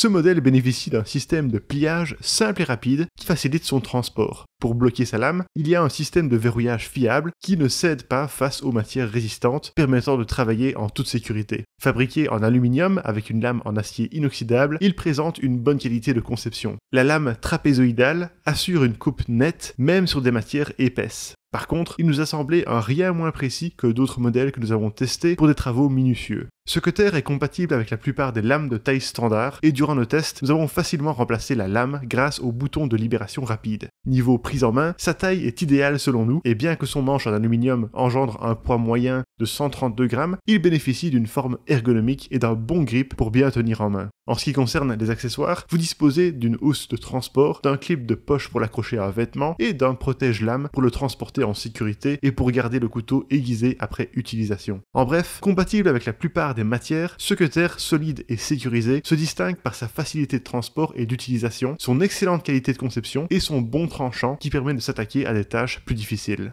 Ce modèle bénéficie d'un système de pliage simple et rapide qui facilite son transport. Pour bloquer sa lame, il y a un système de verrouillage fiable qui ne cède pas face aux matières résistantes, permettant de travailler en toute sécurité. Fabriqué en aluminium avec une lame en acier inoxydable, il présente une bonne qualité de conception. La lame trapézoïdale assure une coupe nette, même sur des matières épaisses. Par contre, il nous a semblé un rien moins précis que d'autres modèles que nous avons testés pour des travaux minutieux. Ce cutter est compatible avec la plupart des lames de taille standard, et durant nos tests, nous avons facilement remplacé la lame grâce au bouton de libération rapide. Niveau prise en main, sa taille est idéale selon nous, et bien que son manche en aluminium engendre un poids moyen de 132 grammes, il bénéficie d'une forme ergonomique et d'un bon grip pour bien tenir en main. En ce qui concerne les accessoires, vous disposez d'une housse de transport, d'un clip de poche pour l'accrocher à un vêtement et d'un protège-lame pour le transporter en sécurité et pour garder le couteau aiguisé après utilisation. En bref, compatible avec la plupart matières, ce que solide et sécurisé, se distingue par sa facilité de transport et d'utilisation, son excellente qualité de conception et son bon tranchant qui permet de s'attaquer à des tâches plus difficiles.